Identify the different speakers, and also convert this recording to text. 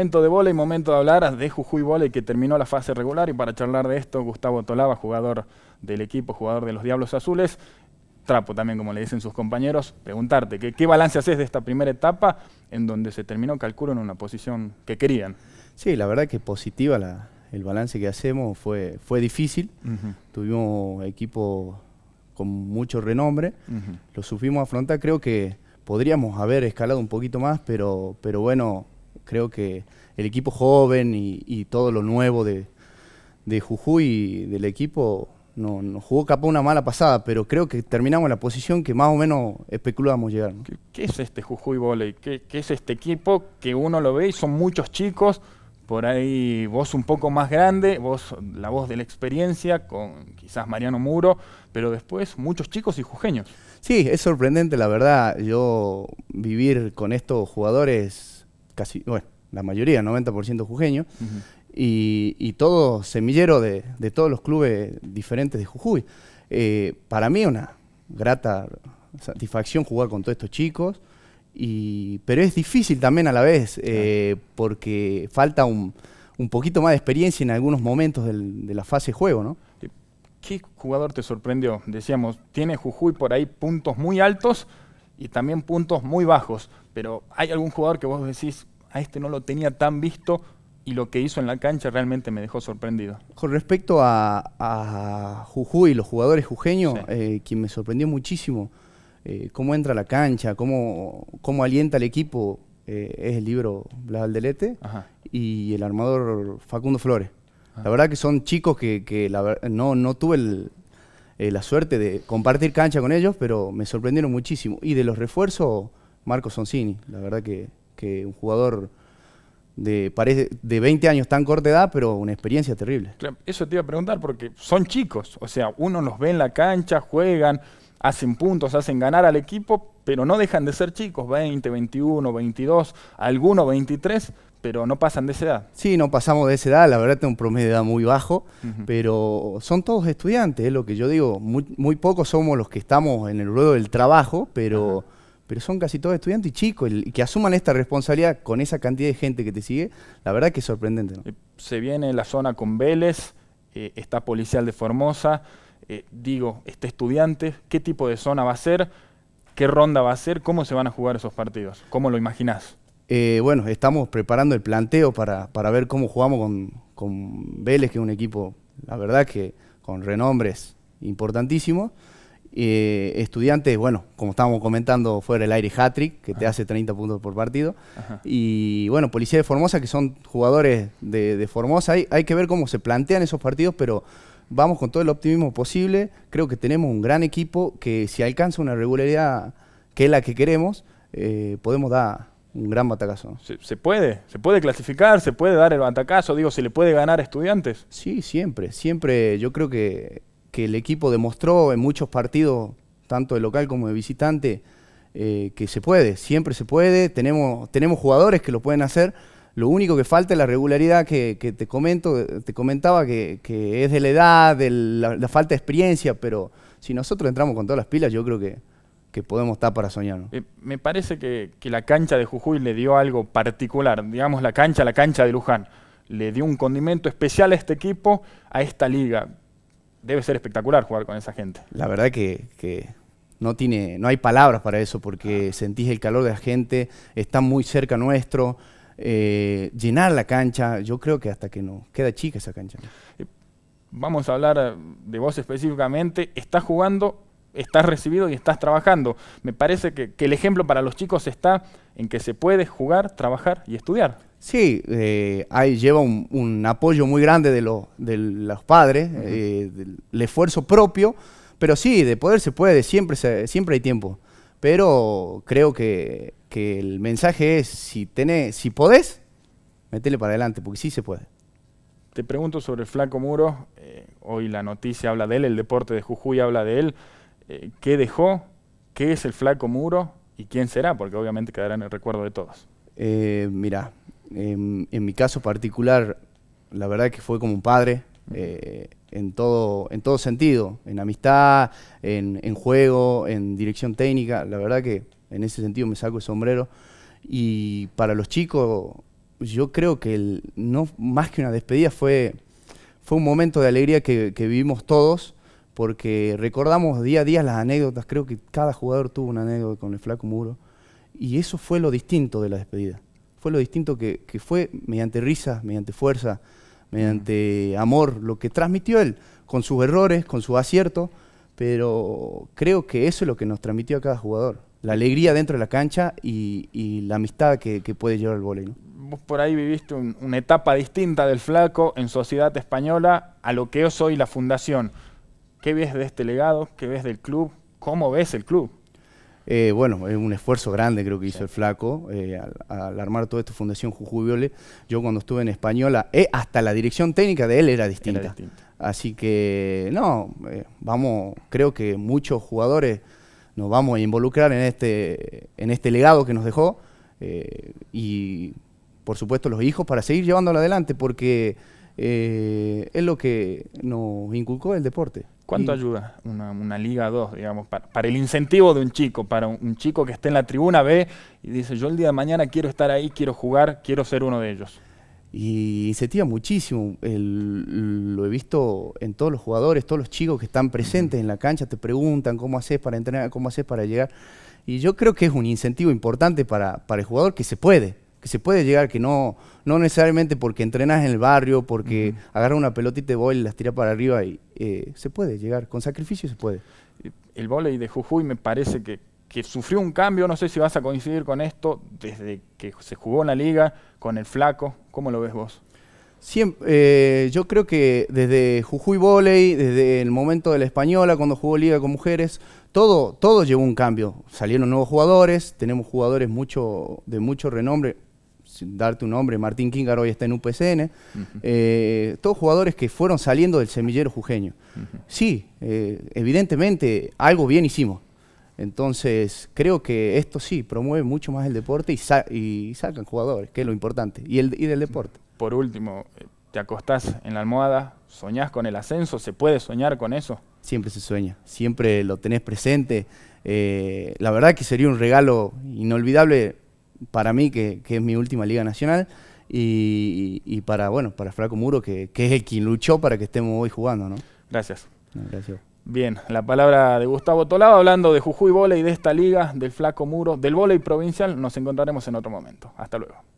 Speaker 1: Momento de bola y momento de hablar de Jujuy Voley que terminó la fase regular y para charlar de esto, Gustavo Tolaba, jugador del equipo, jugador de los Diablos Azules, trapo también como le dicen sus compañeros, preguntarte, ¿qué, qué balance haces de esta primera etapa en donde se terminó, calculo, en una posición que querían?
Speaker 2: Sí, la verdad que positiva el balance que hacemos, fue, fue difícil, un tuvimos equipo con mucho renombre, lo supimos afrontar, creo que podríamos haber escalado un poquito más, pero, pero bueno, creo que el equipo joven y, todo lo nuevo de, Jujuy del equipo nos jugó capaz una mala pasada, pero creo que terminamos en la posición que más o menos especulábamos llegar.
Speaker 1: ¿Qué, es este Jujuy Volley? ¿Qué, ¿Qué, es este equipo que uno lo ve y son muchos chicos? Por ahí vos un poco más grande, vos la voz de la experiencia, con quizás Mariano Muro, pero después muchos chicos y jujeños. Sí, es
Speaker 2: sorprendente la verdad. Yo vivir con estos jugadores casi, bueno, la mayoría, 90% jujeño, y, todo semillero de, todos los clubes diferentes de Jujuy. Eh, para mí una grata satisfacción jugar con todos estos chicos, pero es difícil también a la vez, eh, porque falta un, poquito más de experiencia en algunos momentos de la fase de
Speaker 1: juego, ¿no? ¿Qué jugador te sorprendió? Decíamos, tiene Jujuy por ahí puntos muy altos y también puntos muy bajos, pero ¿hay algún jugador que vos decís, a este no lo tenía tan visto y lo que hizo en la cancha realmente me dejó sorprendido.
Speaker 2: Con respecto a, a Jujuy, los jugadores jujeños, eh, quien me sorprendió muchísimo, eh, cómo entra a la cancha, cómo, cómo alienta al equipo, eh, es el libro Blas Aldelete y el armador Facundo Flores. Ah. La verdad que son chicos que, no, tuve la suerte de compartir cancha con ellos, pero me sorprendieron muchísimo. Y de los refuerzos, Marco Sonsini, la verdad que que un jugador de, parece, de 20 años tan corta edad, pero una experiencia terrible.
Speaker 1: Claro, eso te iba a preguntar porque son chicos, o sea, uno los ve en la cancha, juegan, hacen puntos, hacen ganar al equipo, pero no dejan de ser chicos, 20, 21, 22, algunos 23, pero no pasan de esa edad.
Speaker 2: Sí, no pasamos de esa edad, la verdad tengo un promedio de edad muy bajo, pero son todos estudiantes, es lo que yo digo, muy, pocos somos los que estamos en el ruedo del trabajo, pero pero son casi todos estudiantes y chicos, y que asuman esta responsabilidad con esa cantidad de
Speaker 1: gente que te sigue, la verdad que es sorprendente. Eh, se viene la zona con Vélez, eh, está Policial de Formosa, eh, digo, está estudiante, ¿qué tipo de zona va a ser? ¿Qué ronda va a ser? ¿Cómo se van a jugar esos partidos? ¿Cómo lo imaginás?
Speaker 2: bueno, estamos preparando el planteo para, ver cómo jugamos con, con Vélez, que es un equipo, la verdad que con renombres importantísimos. Eh, estudiantes, bueno, como estábamos comentando, fuera el aire Hattrick, que te hace 30 puntos por partido. Y bueno, Policía de Formosa, que son jugadores de, Formosa. Hay, hay, que ver cómo se plantean esos partidos, pero vamos con todo el optimismo posible. Creo que tenemos un gran equipo que si alcanza una regularidad que es la que queremos, eh, podemos dar un gran batacazo.
Speaker 1: Se, puede, se puede clasificar, se puede dar el batacazo, digo, se le puede ganar a estudiantes. Sí, siempre, siempre
Speaker 2: yo creo que que el equipo demostró en muchos partidos, tanto de local como de visitante, eh, que se puede, siempre se puede, tenemos, tenemos jugadores que lo pueden hacer. Lo único que falta es la regularidad que, te comento, te comentaba que, es de la edad, de la, falta de experiencia, pero si nosotros entramos con todas las pilas, yo creo que, que podemos estar para soñar.
Speaker 1: Eh, me parece que, que la cancha de Jujuy le dio algo particular, digamos la cancha, la cancha de Luján. Le dio un condimento especial a este equipo, a esta liga debe ser espectacular jugar con esa gente.
Speaker 2: La verdad que, no, tiene, no hay palabras para eso porque ah. sentís el calor de la gente, está muy cerca nuestro. Eh, llenar la cancha, yo creo que hasta que no queda chica esa cancha. Eh,
Speaker 1: vamos a hablar de vos específicamente. Estás jugando estás recibido y estás trabajando. Me parece que, el ejemplo para los chicos está en que se puede jugar, trabajar y estudiar.
Speaker 2: Sí, eh, ahí lleva un, apoyo muy grande de, lo, de los padres, eh, el esfuerzo propio, pero sí, de poder se puede, siempre, siempre hay tiempo. Pero creo que, el mensaje es, si, tenés, si podés, metele para adelante, porque sí se puede.
Speaker 1: Te pregunto sobre el flaco muro, eh, hoy la noticia habla de él, el deporte de Jujuy habla de él. Eh, qué dejó, qué es el flaco muro y quién será, porque obviamente quedará en el recuerdo de todos.
Speaker 2: Eh, mira, en, mi caso particular, la verdad que fue como un padre. Eh, en todo, sentido, en amistad, en, juego, en dirección técnica. La verdad que en ese sentido me saco el sombrero. Y para los chicos, yo creo que el, no, más que una despedida fue, fue un momento de alegría que vivimos todos porque recordamos día a día las anécdotas, creo que cada jugador tuvo una anécdota con el flaco Muro, y eso fue lo distinto de la despedida, fue lo distinto que, fue mediante risa, mediante fuerza, mediante amor, lo que transmitió él, con sus errores, con sus aciertos, pero creo que eso es lo que nos transmitió a cada jugador, la alegría dentro de la cancha y, la amistad que, puede llevar el voleibol.
Speaker 1: vos por ahí viviste una etapa distinta del flaco en sociedad española a lo que yo soy la fundación. ¿Qué ves de este legado? ¿Qué ves del club? ¿Cómo ves el club?
Speaker 2: Eh, bueno, es un esfuerzo grande creo que hizo el flaco eh, al, armar toda esta fundación Jujuy Yo cuando estuve en Española, eh, hasta la dirección técnica de él era distinta. Así que, no, vamos, creo que muchos jugadores nos vamos a involucrar en este, en este legado que nos dejó y, por supuesto, los hijos para seguir llevándolo adelante porque es lo que nos
Speaker 1: inculcó el deporte. ¿Cuánto ayuda una, Liga 2, digamos, para, el incentivo de un chico, para un, chico que esté en la tribuna ve y dice, yo el día de mañana quiero estar ahí, quiero jugar, quiero ser uno de ellos?
Speaker 2: Y se tira muchísimo, lo he visto en todos los jugadores, todos los chicos que están presentes en la cancha, te preguntan cómo haces para entrenar, cómo haces para llegar. Y yo creo que es un incentivo importante para el jugador que se puede que se puede llegar, que no, no necesariamente porque entrenas en el barrio, porque agarra agarras una pelota y te voy y las tiras para arriba,
Speaker 1: y, eh,
Speaker 2: se puede llegar, con sacrificio se
Speaker 1: puede. El volei de Jujuy me parece que, sufrió un cambio, no sé si vas a coincidir con esto, desde que se jugó en la liga con el flaco, ¿cómo lo ves vos?
Speaker 2: Siempre, eh, yo creo que desde Jujuy volei, desde el momento de la española, cuando jugó Liga con Mujeres, todo, todo llevó un cambio. Salieron nuevos jugadores, tenemos jugadores mucho, de mucho renombre, sin darte un nombre, Martín Kingar hoy está en UPCN, eh, todos jugadores que fueron saliendo del semillero jujeño. Sí, eh, evidentemente algo bien hicimos. Entonces, creo que esto sí promueve mucho más el deporte y, sacan jugadores, que es lo importante,
Speaker 1: y, el, del deporte. Por último, eh, te acostás en la almohada, soñás con el ascenso, ¿se puede soñar con eso?
Speaker 2: Siempre se sueña, siempre lo tenés presente. la verdad que sería un regalo inolvidable para mí, que, es mi última Liga Nacional, y, y, para, bueno, para Flaco Muro, que, es el quien luchó para que estemos hoy jugando, ¿no?
Speaker 1: Gracias. Bien, la palabra de Gustavo Tolado hablando de Jujuy Voley, de esta liga, del Flaco Muro, del Voley provincial. Nos encontraremos en otro momento. Hasta luego.